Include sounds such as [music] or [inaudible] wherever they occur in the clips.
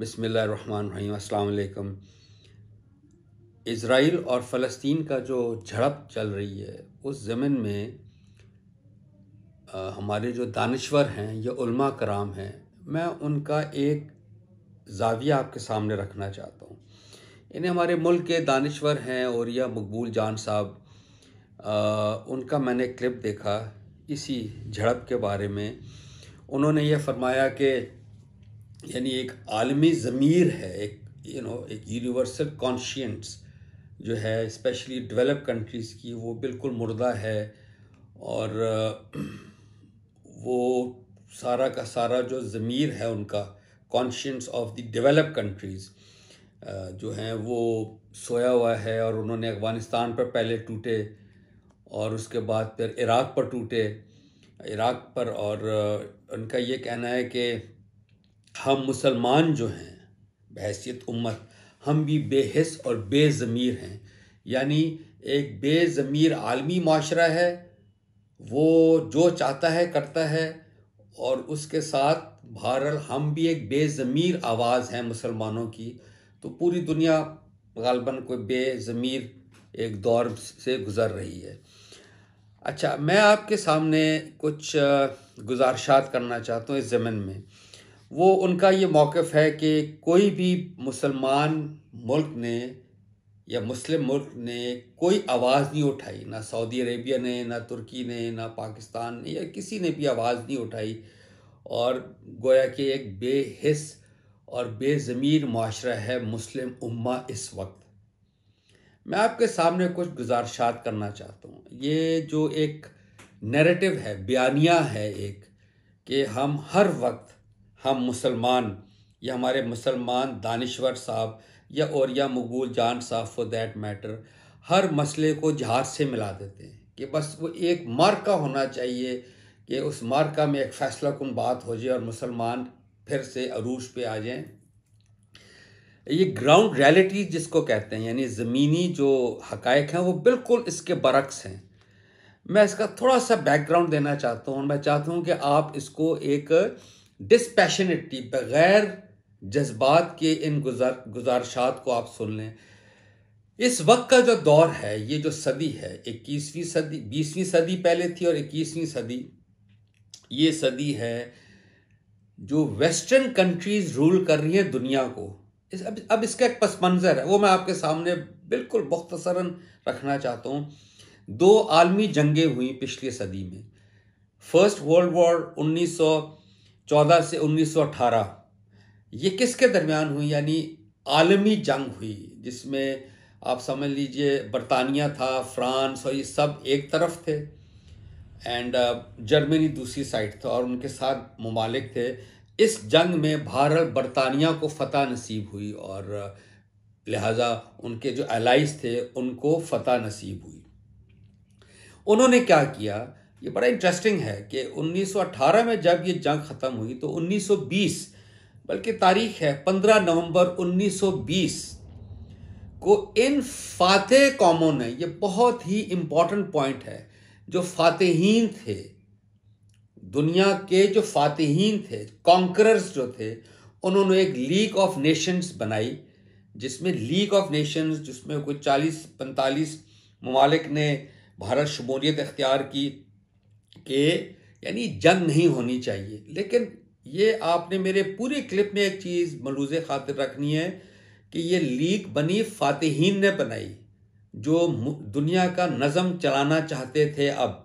बसमीम अल्लाम इसराइल और फ़लस्तीन का जो झड़प चल रही है उस ज़मीन में आ, हमारे जो दानश्वर हैं या कराम हैं मैं उनका एक जाविया आपके सामने रखना चाहता हूँ इन्हें हमारे मुल्क के दानश्वर हैं और यह मकबूल जान साहब उनका मैंने क्लिप देखा इसी झड़प के बारे में उन्होंने यह फरमाया कि यानी एक आलमी ज़मीर है एक यू नो एक यूनिवर्सल कॉन्शियंस जो है स्पेशली डेवलप कंट्रीज़ की वो बिल्कुल मुर्दा है और [clears throat] वो सारा का सारा जो ज़मीर है उनका conscience of the develop countries जो हैं वो सोया हुआ है और उन्होंने अफ़गानिस्तान पर पहले टूटे और उसके बाद फिर इराक़ पर टूटे इराक़ पर और उनका ये कहना है कि हम मुसलमान जो हैं बहसीत उम्मत हम भी बेहस और बेज़मीर हैं यानी एक बेज़मीर आलमी माशरा है वो जो चाहता है करता है और उसके साथ भारत हम भी एक बेज़मीर आवाज़ हैं मुसलमानों की तो पूरी दुनिया गालबन कोई बेज़मीर एक दौर से गुज़र रही है अच्छा मैं आपके सामने कुछ गुजारशात करना चाहता हूँ इस ज़मन में वो उनका ये मौक़ है कि कोई भी मुसलमान मुल्क ने या मुस्लिम मुल्क ने कोई आवाज़ नहीं उठाई ना सऊदी अरेबिया ने ना तुर्की ने ना पाकिस्तान ने या किसी ने भी आवाज़ नहीं उठाई और गोया कि एक बेहिस और बेज़मीर माशरा है मुस्लिम उम्मा इस वक्त मैं आपके सामने कुछ गुजारशात करना चाहता हूँ ये जो एक नैरेटिव है बयानिया है एक कि हम हर वक्त हम मुसलमान या हमारे मुसलमान दानश्वर साहब या और या मकबूल जान साहब फॉर दैट मैटर हर मसले को झार से मिला देते हैं कि बस वो एक मार्का होना चाहिए कि उस मार्का में एक फ़ैसला कन बात हो जाए और मुसलमान फिर से अरूज पे आ जाएं ये ग्राउंड रियलिटी जिसको कहते हैं यानी ज़मीनी जो हकायक हैं वो बिल्कुल इसके बरक्स हैं मैं इसका थोड़ा सा बैकग्राउंड देना चाहता हूँ मैं चाहता हूँ कि आप इसको एक डिसपैशनेटली बग़ैर जज्बात के इन गुजार गुजारशात को आप सुन लें इस वक्त का जो दौर है ये जो सदी है इक्कीसवीं सदी बीसवीं सदी पहले थी और इक्कीसवीं सदी ये सदी है जो वेस्टर्न कंट्रीज़ रूल कर रही हैं दुनिया को इस अब अब इसका एक पस मंज़र है वो मैं आपके सामने बिल्कुल मुख्तसरन रखना चाहता हूँ दो आलमी जंगें हुई पिछली सदी में फर्स्ट वर्ल्ड वॉर उन्नीस सौ चौदह से उन्नीस सौ अठारह ये किसके दरमियान हुई यानी आलमी जंग हुई जिसमें आप समझ लीजिए बरतानिया था फ्रांस और ये सब एक तरफ थे एंड uh, जर्मनी दूसरी साइड था और उनके साथ ममालिक थे इस जंग में भारत बरतानिया को फतह नसीब हुई और uh, लिहाजा उनके जो एलाइज थे उनको फतह नसीब हुई उन्होंने क्या किया ये बड़ा इंटरेस्टिंग है कि 1918 में जब ये जंग ख़त्म हुई तो 1920 बल्कि तारीख है 15 नवंबर 1920 को इन फातह कौमों ने ये बहुत ही इम्पॉर्टेंट पॉइंट है जो फातहीन थे दुनिया के जो फातहीन थे कॉन्करर्स जो थे उन्होंने एक लीग ऑफ नेशंस बनाई जिसमें लीग ऑफ नेशंस जिसमें कोई चालीस पैंतालीस ममालिक ने भारत शमूलियत इख्तियार की के यानी जंग नहीं होनी चाहिए लेकिन ये आपने मेरे पूरे क्लिप में एक चीज़ मलूज खातिर रखनी है कि ये लीग बनी फातहीन ने बनाई जो दुनिया का नज़म चलाना चाहते थे अब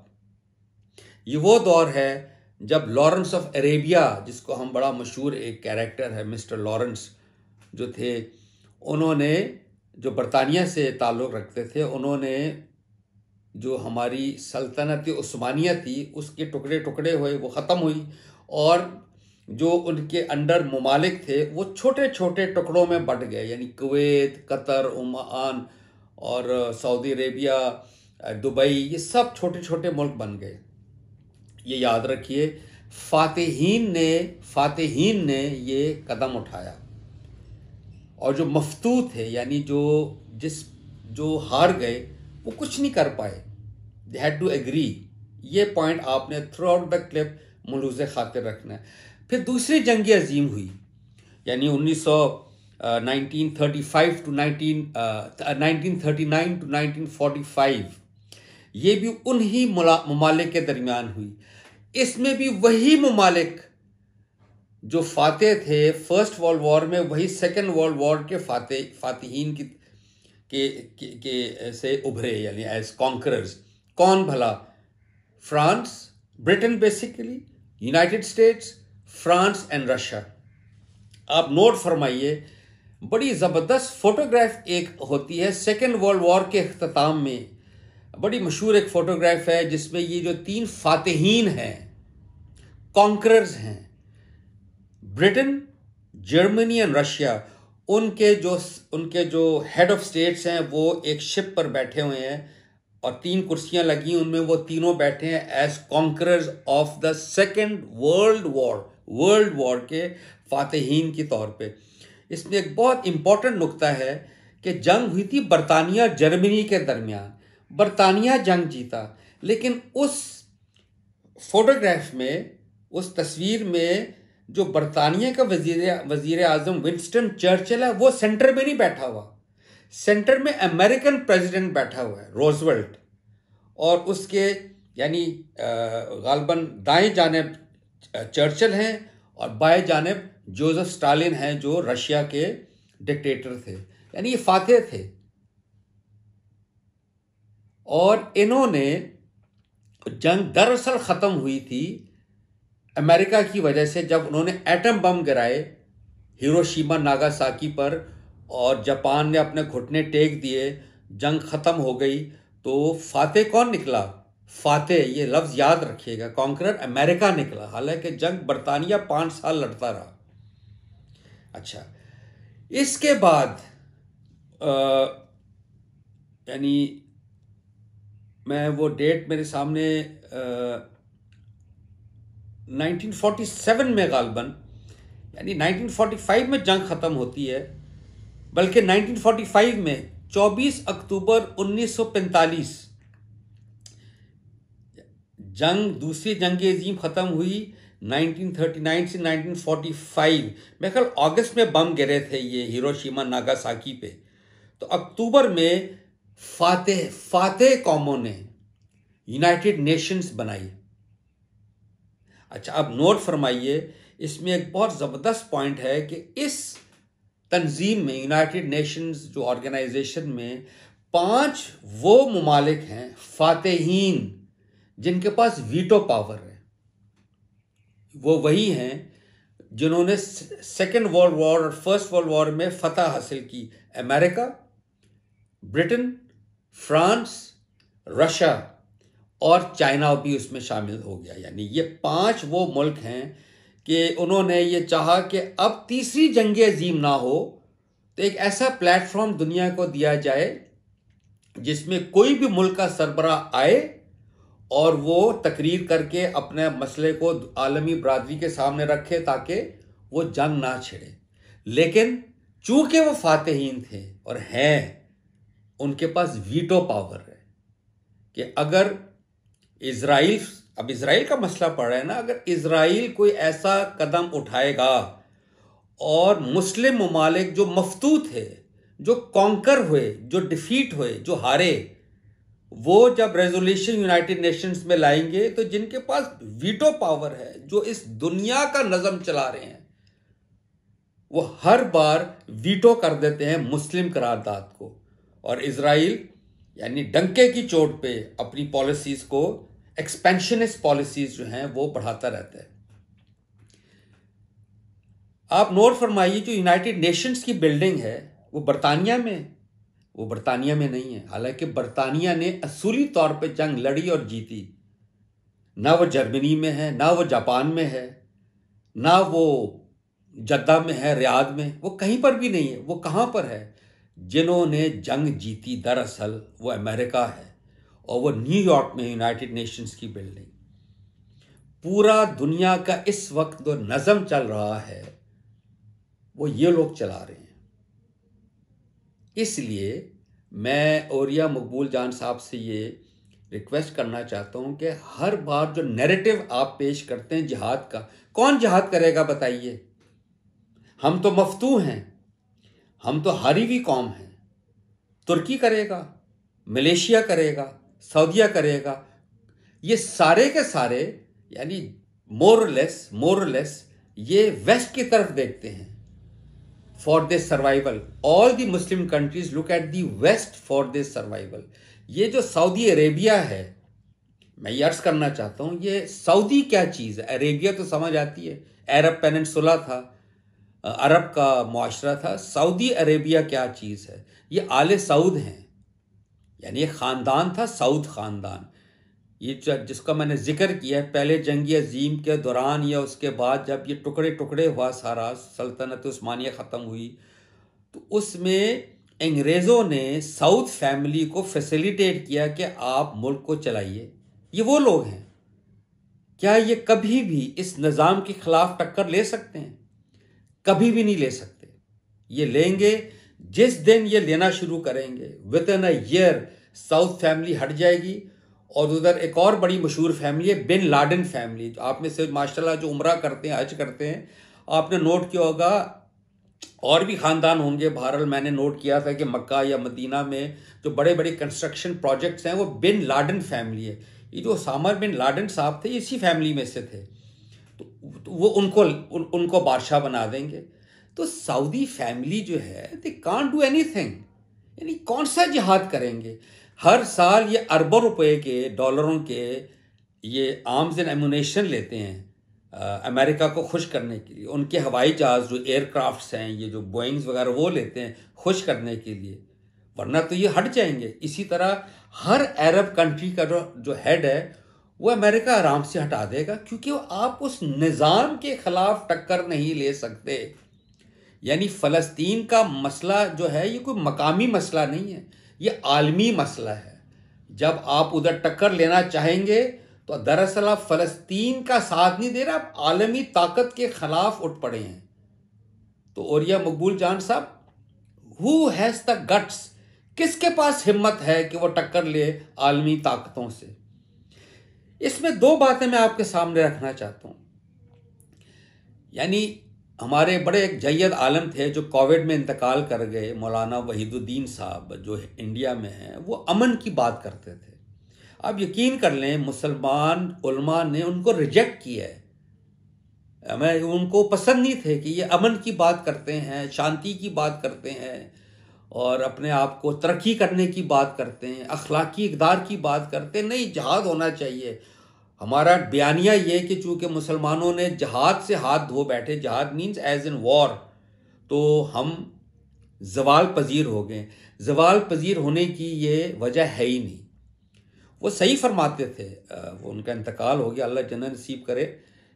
ये वो दौर है जब लॉरेंस ऑफ अरेबिया जिसको हम बड़ा मशहूर एक कैरेक्टर है मिस्टर लॉरेंस जो थे उन्होंने जो बरतानिया से ताल्लुक़ रखते थे उन्होंने जो हमारी सल्तनत उस्मानिया थी उसके टुकड़े टुकड़े हुए वो ख़त्म हुई और जो उनके अंडर ममालिक थे वो छोटे छोटे टुकड़ों में बट गए यानी कुवैत कतर उमान और सऊदी अरेबिया दुबई ये सब छोटे छोटे मुल्क बन गए ये याद रखिए फातहन ने फातहन ने ये कदम उठाया और जो मफतू थे यानी जो जिस जो हार गए वो कुछ नहीं कर पाए दे हैड टू एग्री ये पॉइंट आपने थ्रू आउट द क्लिप मलूज खातिर रखना है फिर दूसरी जंग अजीम हुई यानी उन्नीस सौ nineteen thirty five to nineteen nineteen thirty nine to nineteen forty five ये भी उन्हीं ममालिक के दरमियान हुई इसमें भी वही ममालिक जो फाते थे फर्स्ट वर्ल्ड वॉर में वही सेकेंड वर्ल्ड वॉर के फाते फातहीन की के, के, के से उभरे यानी एज कॉन्करर्स कौन भला France Britain basically United States France and Russia आप नोट फरमाइए बड़ी ज़बरदस्त फोटोग्राफ एक होती है सेकेंड वर्ल्ड वॉर के अख्ताम में बड़ी मशहूर एक फ़ोटोग्राफ है जिसमें ये जो तीन फातहीन हैं कॉन्करर्स हैं ब्रिटेन जर्मनी एंड रशिया उनके जो उनके जो हेड ऑफ स्टेट्स हैं वो एक शिप पर बैठे हुए हैं और तीन कुर्सियां लगी उनमें वो तीनों बैठे हैं as conquerors of the second world war world war के फातहीन के तौर पे इसमें एक बहुत इम्पॉर्टेंट नुकता है कि जंग हुई थी बरतानिया जर्मनी के दरमियान बरतानिया जंग जीता लेकिन उस फोटोग्राफ में उस तस्वीर में जो बरतानिया का वजीर वजीर आजम विंस्टन चर्चिल है वो सेंटर में नहीं बैठा हुआ सेंटर में अमेरिकन प्रेसिडेंट बैठा हुआ है रोजवेल्ट और उसके यानी गालबन दाएं जानब चर्चिल हैं और बाएं जानेब जोसेफ स्टालिन हैं जो रशिया के डिक्टेटर थे यानी ये फाते थे और इन्होंने जंग दरअसल ख़त्म हुई थी अमेरिका की वजह से जब उन्होंने एटम बम गिराए हिरोशिमा नागासाकी पर और जापान ने अपने घुटने टेक दिए जंग ख़त्म हो गई तो फाते कौन निकला फाते ये लफ्ज़ याद रखिएगा कॉन्करर अमेरिका निकला हालांकि जंग बरतानिया पाँच साल लड़ता रहा अच्छा इसके बाद यानी मैं वो डेट मेरे सामने आ, 1947 में गालबन यानी 1945 में जंग ख़त्म होती है बल्कि 1945 में 24 अक्टूबर 1945 जंग दूसरी जंग अजीम ख़त्म हुई 1939 से 1945 मेरे ख्याल अगस्त में बम गिरे थे ये हिरोशिमा नागासाकी पे तो अक्टूबर में फातेह फातेह कौमों ने यूनाइटेड नेशंस बनाई अच्छा अब नोट फरमाइए इसमें एक बहुत ज़बरदस्त पॉइंट है कि इस तंजीम में यूनाइटेड नेशंस जो ऑर्गेनाइजेशन में पांच वो ममालिक हैं फातेहीन जिनके पास वीटो पावर है वो वही हैं जिन्होंने सेकेंड वर्ल्ड वॉर और फर्स्ट वर्ल्ड वॉर में फतह हासिल की अमेरिका ब्रिटेन फ्रांस रशिया और चाइना भी उसमें शामिल हो गया यानी ये पांच वो मुल्क हैं कि उन्होंने ये चाहा कि अब तीसरी जंग अजीम ना हो तो एक ऐसा प्लेटफॉर्म दुनिया को दिया जाए जिसमें कोई भी मुल्क का सरबरा आए और वो तकरीर करके अपने मसले को आलमी बरदरी के सामने रखे ताकि वो जंग ना छिड़े लेकिन चूंकि वो फातहीन थे और हैं उनके पास वीटो पावर है कि अगर इसराइल अब इसराइल का मसला पड़ रहा है ना अगर इसराइल कोई ऐसा कदम उठाएगा और मुस्लिम ममालिक जो मफतू थे जो कॉन्कर हुए जो डिफीट हुए जो हारे वो जब रेजोल्यूशन यूनाइटेड नेशंस में लाएंगे तो जिनके पास वीटो पावर है जो इस दुनिया का नज़म चला रहे हैं वो हर बार वीटो कर देते हैं मुस्लिम करारदाद को और इसराइल यानी डंके की चोट पे अपनी पॉलिसीज़ को एक्सपेंशनिस्ट पॉलिसीज जो हैं वो बढ़ाता रहता है आप नोट फरमाइए जो यूनाइटेड नेशंस की बिल्डिंग है वो बरतानिया में वो बरतानिया में नहीं है हालांकि बरतानिया ने असूली तौर पे जंग लड़ी और जीती ना वो जर्मनी में है ना वो जापान में है ना वो जद्दा में है रियाद में वो कहीं पर भी नहीं है वो कहाँ पर है जिन्होंने जंग जीती दरअसल वो अमेरिका है और वो न्यूयॉर्क में यूनाइटेड नेशंस की बिल्डिंग पूरा दुनिया का इस वक्त जो नज़म चल रहा है वो ये लोग चला रहे हैं इसलिए मैं ओरिया मकबूल जान साहब से ये रिक्वेस्ट करना चाहता हूं कि हर बार जो नैरेटिव आप पेश करते हैं जिहाद का कौन जिहाद करेगा बताइए हम तो मफतू हैं हम तो हारी हुई कौम हैं तुर्की करेगा मलेशिया करेगा सऊदिया करेगा ये सारे के सारे यानी मोरलेस मोरलेस ये वेस्ट की तरफ देखते हैं for their survival all the Muslim countries look at the west for their survival ये जो सऊदी अरेबिया है मैं ये अर्ज करना चाहता हूँ ये सऊदी क्या चीज़ है अरेबिया तो समझ आती है अरब पेनसुला था अरब का माशरा था सऊदी अरेबिया क्या चीज़ है ये आले सऊद हैं यानी ख़ानदान था साउथ ख़ानदान ये जिसका मैंने जिक्र किया है पहले जंगी अजीम के दौरान या उसके बाद जब ये टुकड़े टुकड़े हुआ सारा सल्तनत उस्मानिया ख़त्म हुई तो उसमें अंग्रेज़ों ने साउथ फैमिली को फैसिलिटेट किया कि आप मुल्क को चलाइए ये वो लोग हैं क्या ये कभी भी इस निज़ाम के ख़िलाफ़ टक्कर ले सकते हैं कभी भी नहीं ले सकते ये लेंगे जिस दिन ये लेना शुरू करेंगे within a year Saud family हट जाएगी और उधर एक और बड़ी मशहूर फैमिली है बिन लाडन फैमिली आप में से माशाल्लाह जो उम्र करते हैं हज करते हैं आपने नोट किया होगा और भी ख़ानदान होंगे बहरहाल मैंने नोट किया था कि मक्का या मदीना में जो बड़े बड़े कंस्ट्रक्शन प्रोजेक्ट्स हैं वो बिन लाडन फैमिली है ये जो सामर बिन लाडन साहब थे इसी फैमिली में से थे तो, तो वो उनको उन, उनको बादशाह बना देंगे तो सऊदी फैमिली जो है they can do anything यानी कौन सा जिहाद करेंगे हर साल ये अरबों रुपए के डॉलरों के ये आर्म्स एंड एमुनेशन लेते हैं आ, अमेरिका को खुश करने के लिए उनके हवाई जहाज़ जो एयरक्राफ्ट्स हैं ये जो बोइंग्स वगैरह वो लेते हैं खुश करने के लिए वरना तो ये हट जाएंगे इसी तरह हर अरब कंट्री का जो जो हेड है वो अमेरिका आराम से हटा देगा क्योंकि वो आप उस निज़ाम के ख़िलाफ़ टक्कर नहीं ले सकते यानी फ़लस्तीन का मसला जो है ये कोई मकामी मसला नहीं है ये आलमी मसला है जब आप उधर टक्कर लेना चाहेंगे तो दरअसल आप फ़लस्तीन का साथ नहीं दे रहे आप आलमी ताकत के ख़िलाफ़ उठ पड़े हैं तो औरिया मकबूल जान साहब हु हैज़ द गट्स किसके पास हिम्मत है कि वो टक्कर ले आलमी ताकतों से इसमें दो बातें मैं आपके सामने रखना चाहता हूं यानी हमारे बड़े एक जैद आलम थे जो कोविड में इंतकाल कर गए मौलाना वहीदुद्दीन साहब जो इंडिया में हैं वो अमन की बात करते थे आप यकीन कर लें मुसलमान उलमा ने उनको रिजेक्ट किया है मैं उनको पसंद नहीं थे कि ये अमन की बात करते हैं शांति की बात करते हैं और अपने आप को तरक्की करने की बात करते हैं अखलाकी इकदार की बात करते हैं नहीं जहाज़ होना चाहिए हमारा बयानिया ये कि चूंकि मुसलमानों ने जहाद से हाथ धो बैठे जहाद मीन्स एज इन वॉर तो हम जवाल पजीर हो गए जवाल पजीर होने की ये वजह है ही नहीं वो सही फरमाते थे वो उनका इंतकाल हो गया अल्लाह जन्ना नसीब करे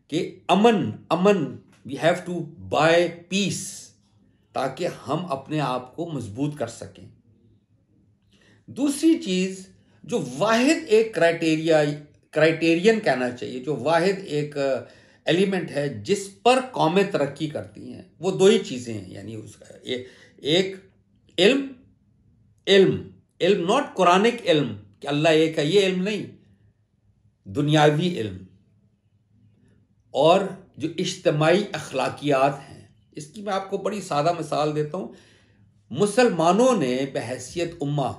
कि अमन अमन we have to buy peace ताकि हम अपने आप को मजबूत कर सकें दूसरी चीज़ जो वाहिद एक क्राइटेरिया क्राइटेरियन कहना चाहिए जो वाहिद एक एलिमेंट है जिस पर कौमें तरक्की करती हैं वो दो ही चीज़ें हैं यानी उसका ए, एक इल्म इल्म इल्म नॉट कुरानिक इल्म कि अल्लाह एक है ये इल्म नहीं दुनियावी इल्म और जो इज्तमाही अखलाकियात हैं इसकी मैं आपको बड़ी सादा मिसाल देता हूँ मुसलमानों ने बहसीत उम्मा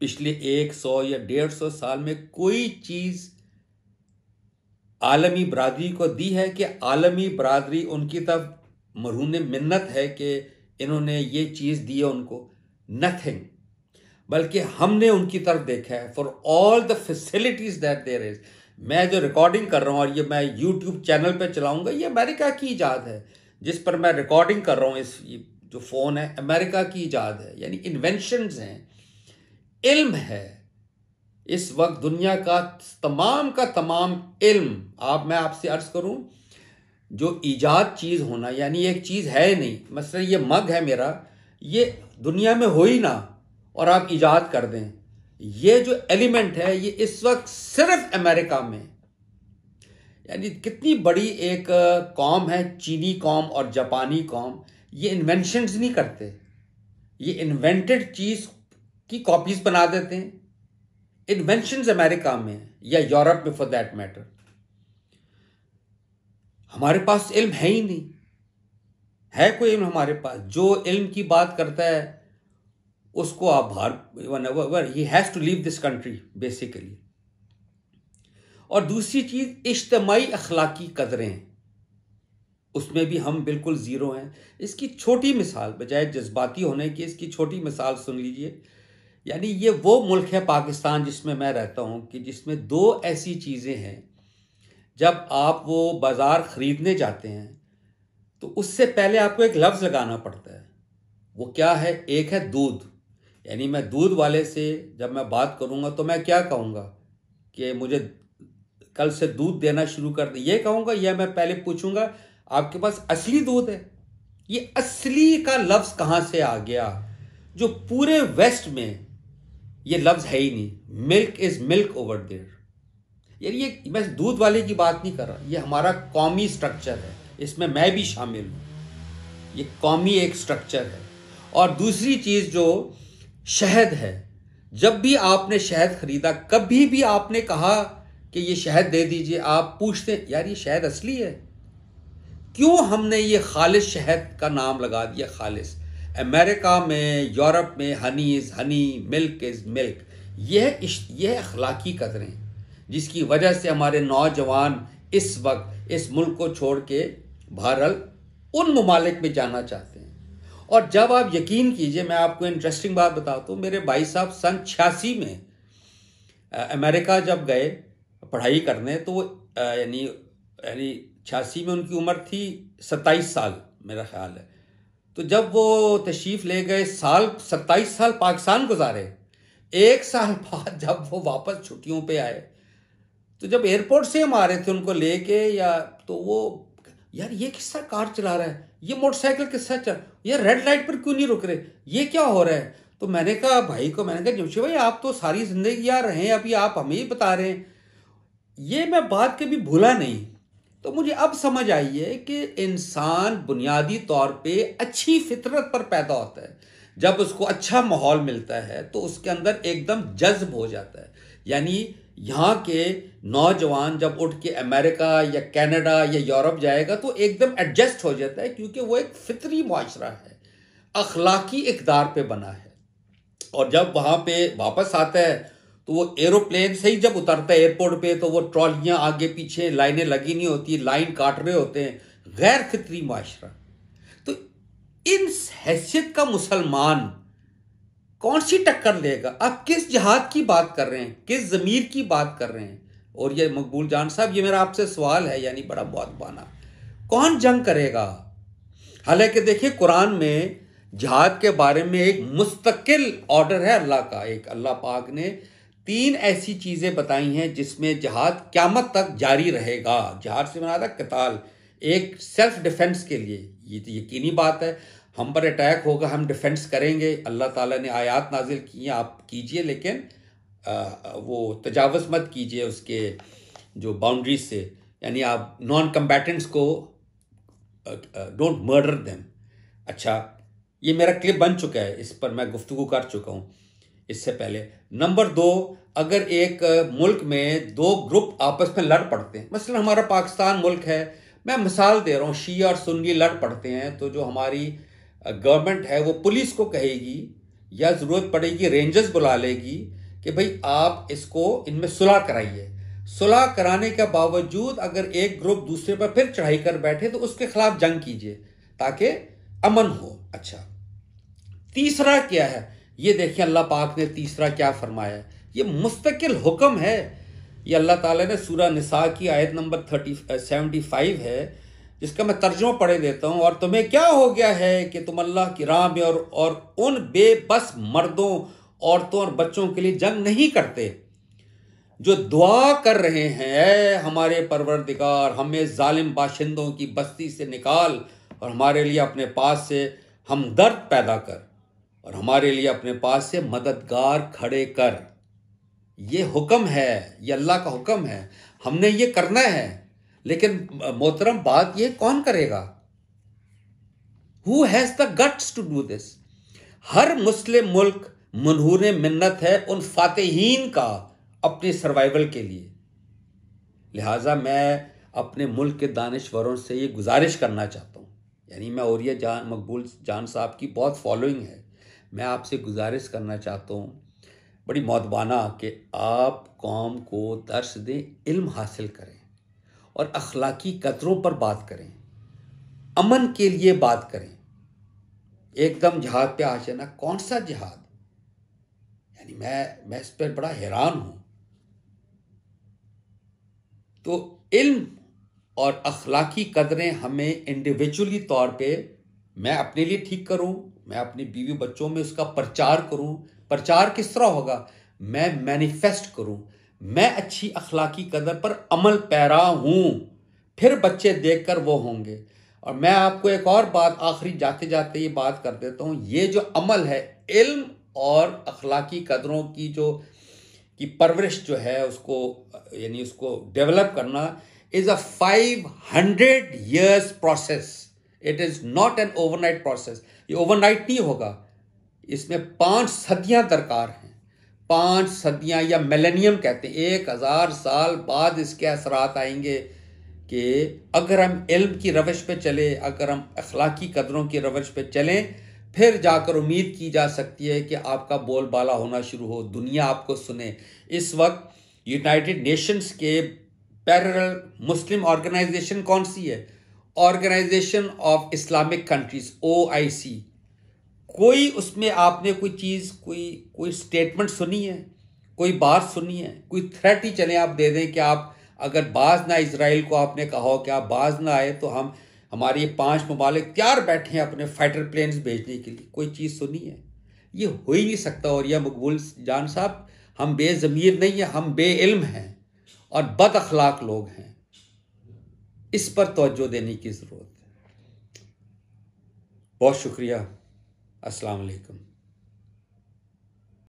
पिछले एक सौ या डेढ़ सौ साल में कोई चीज़ आलमी बरदरी को दी है कि आलमी बरदरी उनकी तरफ मरहून मन्नत है कि इन्होंने ये चीज़ दी है उनको नथिंग बल्कि हमने उनकी तरफ देखा है for all the facilities that there is मैं जो रिकॉर्डिंग कर रहा हूँ और ये मैं यूट्यूब चैनल पे चलाऊँगा ये अमेरिका की ईजाद है जिस पर मैं रिकॉर्डिंग कर रहा हूँ इस जो फ़ोन है अमेरिका की ईजाद है यानी इन्वेंशनस हैं इल्म है इस वक्त दुनिया का तमाम का तमाम इल्म आप मैं आपसे अर्ज करूं जो ईजाद चीज़ होना यानी एक चीज़ है नहीं मसलन ये मग है मेरा ये दुनिया में हो ही ना और आप ईजाद कर दें ये जो एलिमेंट है ये इस वक्त सिर्फ अमेरिका में यानी कितनी बड़ी एक कॉम है चीनी कॉम और जापानी कॉम ये इन्वेंशंस नहीं करते ये इन्वेंटेड चीज़ की कॉपीज बना देते हैं इन्वेंशन अमेरिका में या यूरोप में फॉर दैट मैटर हमारे पास इल्म है ही नहीं है कोई इल्म हमारे पास जो इल्म की बात करता है उसको आप बाहर ही has to leave this country basically और दूसरी चीज़ इज्तमाही अखलाकी कदरें उसमें भी हम बिल्कुल ज़ीरो हैं इसकी छोटी मिसाल बजाय जज्बाती होने की इसकी छोटी मिसाल सुन लीजिए यानी ये वो मुल्क है पाकिस्तान जिसमें मैं रहता हूँ कि जिसमें दो ऐसी चीज़ें हैं जब आप वो बाज़ार ख़रीदने जाते हैं तो उससे पहले आपको एक लफ्ज़ लगाना पड़ता है वो क्या है एक है दूध यानी मैं दूध वाले से जब मैं बात करूँगा तो मैं क्या कहूँगा कि मुझे कल से दूध देना शुरू कर दे ये कहूँगा या मैं पहले पूछूँगा आपके पास असली दूध है ये असली का लफ्ज़ कहाँ से आ गया जो पूरे वेस्ट में ये लफ्ज़ है ही नहीं milk is milk over there यार ये मैं दूध वाले की बात नहीं कर रहा ये हमारा कौमी स्ट्रक्चर है इसमें मैं भी शामिल हूँ ये कौमी एक स्ट्रक्चर है और दूसरी चीज़ जो शहद है जब भी आपने शहद ख़रीदा कभी भी आपने कहा कि ये शहद दे दीजिए आप पूछते यार ये शहद असली है क्यों हमने ये खालिश शहद का नाम लगा दिया खालिश अमेरिका में यूरोप में honey is honey milk is milk यह यह अखलाकी कदरें जिसकी वजह से हमारे नौजवान इस वक्त इस मुल्क को छोड़ के भारत उन ममालिक में जाना चाहते हैं और जब आप यकीन कीजिए मैं आपको इंटरेस्टिंग बात बताता तो हूँ मेरे भाई साहब सन छियासी में अमेरिका जब गए पढ़ाई करने तो वो यानी यानी छियासी में उनकी उम्र थी सत्ताईस साल मेरा ख्याल है तो जब वो तशरीफ ले गए साल सत्ताईस साल पाकिस्तान गुजारे एक साल [laughs] बाद जब वो वापस छुट्टियों पे आए तो जब एयरपोर्ट से हम आ रहे थे उनको लेके या तो वो यार ये किस्सा कार चला रहा है ये मोटरसाइकिल किस्सा चल ये रेड लाइट पर क्यों नहीं रुक रहे ये क्या हो रहा है तो मैंने कहा भाई को मैंने कहा जमशी भाई आप तो सारी जिंदगी यार रहे अभी आप हमें ही बता रहे हैं ये मैं बात कभी भूला नहीं तो मुझे अब समझ आई है कि इंसान बुनियादी तौर पे अच्छी फितरत पर पैदा होता है जब उसको अच्छा माहौल मिलता है तो उसके अंदर एकदम जज्ब हो जाता है यानी यहाँ के नौजवान जब उठ के अमेरिका या कनाडा या यूरोप जाएगा तो एकदम एडजस्ट हो जाता है क्योंकि वो एक फितरी माशरा है अखलाकी इकदार पे बना है और जब वहाँ पे वापस आता है तो वो एरोप्लेन से ही जब उतरता है एयरपोर्ट पे तो वो ट्रॉलियां आगे पीछे लाइनें लगी नहीं होती लाइन काट रहे होते हैं गैर फितरी माशरा तो इन हैसियत का मुसलमान कौन सी टक्कर लेगा आप किस जहाद की बात कर रहे हैं किस ज़मीर की बात कर रहे हैं और ये मकबूल जान साहब ये मेरा आपसे सवाल है यानी बड़ा बहुत बाना कौन जंग करेगा हालांकि देखिए कुरान में जहाद के बारे में एक मुस्तकिल ऑर्डर है अल्लाह का एक अल्लाह पाक ने तीन ऐसी चीज़ें बताई हैं जिसमें जहाद क्यामत तक जारी रहेगा जहाद से मना था कताल एक सेल्फ डिफेंस के लिए ये तो यकीनी बात है हम पर अटैक होगा हम डिफेंस करेंगे अल्लाह ताला ने आयात नाजिल की हैं आप कीजिए लेकिन आ, वो तजावज़ मत कीजिए उसके जो बाउंड्रीज से यानी आप नॉन कम्बैटेंट्स को डोंट मर्डर देम अच्छा ये मेरा क्लिप बन चुका है इस पर मैं गुफ्तु कर चुका हूँ इससे पहले नंबर दो अगर एक मुल्क में दो ग्रुप आपस में लड़ पड़ते हैं मसलन हमारा पाकिस्तान मुल्क है मैं मिसाल दे रहा हूँ शी और सुन्नी लड़ पड़ते हैं तो जो हमारी गवर्नमेंट है वो पुलिस को कहेगी या ज़रूरत पड़ेगी रेंजर्स बुला लेगी कि भाई आप इसको इनमें सुलह कराइए सुलह कराने के बावजूद अगर एक ग्रुप दूसरे पर फिर चढ़ाई कर बैठे तो उसके खिलाफ जंग कीजिए ताकि अमन हो अच्छा तीसरा क्या है ये देखिए अल्लाह पाक ने तीसरा क्या फरमाया ये मुस्तकिल हुक्म है ये अल्लाह ताला ने सूरा निसा की आयत नंबर थर्टी सेवेंटी फाइव है जिसका मैं तर्जुमा पढ़े देता हूँ और तुम्हें क्या हो गया है कि तुम अल्लाह की राह में और और उन बेबस मर्दों औरतों और बच्चों के लिए जंग नहीं करते जो दुआ कर रहे हैं हमारे परवरदिगार हमें जालिम बाशिंदों की बस्ती से निकाल और हमारे लिए अपने पास से हमदर्द पैदा कर और हमारे लिए अपने पास से मददगार खड़े कर ये हुक्म है ये अल्लाह का हुक्म है हमने ये करना है लेकिन मोहतरम बात ये कौन करेगा who has the guts to do this हर मुस्लिम मुल्क मनहूर मिन्नत है उन फातेहीन का अपने सर्वाइवल के लिए लिहाजा मैं अपने मुल्क के दानश्वरों से ये गुजारिश करना चाहता हूँ यानी मैं और जान मकबूल जान साहब की बहुत फॉलोइंग है मैं आपसे गुजारिश करना चाहता हूँ बड़ी मौतबाना कि आप कौम को दर्श दें इल्म हासिल करें और अखलाकी कतरों पर बात करें अमन के लिए बात करें एकदम जहाद पे आ जाना कौन सा जहाद यानी मैं मैं इस पर बड़ा हैरान हूं तो इल्म और अखलाकी कदरें हमें इंडिविजुअली तौर पे मैं अपने लिए ठीक करूं मैं अपनी बीवी बच्चों में उसका प्रचार करूं प्रचार किस तरह होगा मैं मैनिफेस्ट करूं मैं अच्छी अखलाकी कदर पर अमल पैरा हूं फिर बच्चे देखकर वो होंगे और मैं आपको एक और बात आखिरी जाते जाते ये बात कर देता हूँ ये जो अमल है इल्म और अखलाकी कदरों की जो की परवरिश जो है उसको यानी उसको डेवलप करना is a five hundred years process it is not an overnight process ये ओवरनाइट नहीं होगा इसमें पाँच सदियाँ दरकार हैं पाँच सदियाँ या मिलेनियम कहते हैं एक हज़ार साल बाद इसके असरात आएंगे कि अगर हम इल्म की रवश पे चले अगर हम अखलाकी कदरों की रवश पे चलें फिर जाकर उम्मीद की जा सकती है कि आपका बोलबाला होना शुरू हो दुनिया आपको सुने इस वक्त यूनाइटेड नेशंस के पैरल मुस्लिम ऑर्गेनाइजेशन कौन सी है organization of Islamic countries O I C कोई उसमें आपने कोई चीज़ कोई कोई स्टेटमेंट सुनी है कोई बात सुनी है कोई थ्रेट ही चले आप दे दें कि आप अगर बाज ना इसराइल को आपने कहा हो कि आप बाज ना आए तो हम हमारे ये पांच ममालिक तैयार बैठे हैं अपने फाइटर प्लेन्स भेजने के लिए कोई चीज़ सुनी है ये हो ही नहीं सकता और यह मकबूल जान साहब हम बेज़मीर नहीं हैं हम बे इल्म हैं और बद अखलाक लोग हैं इस पर तोज्जो देने की ज़रूरत है बहुत शुक्रिया अस्सलाम वालेकुम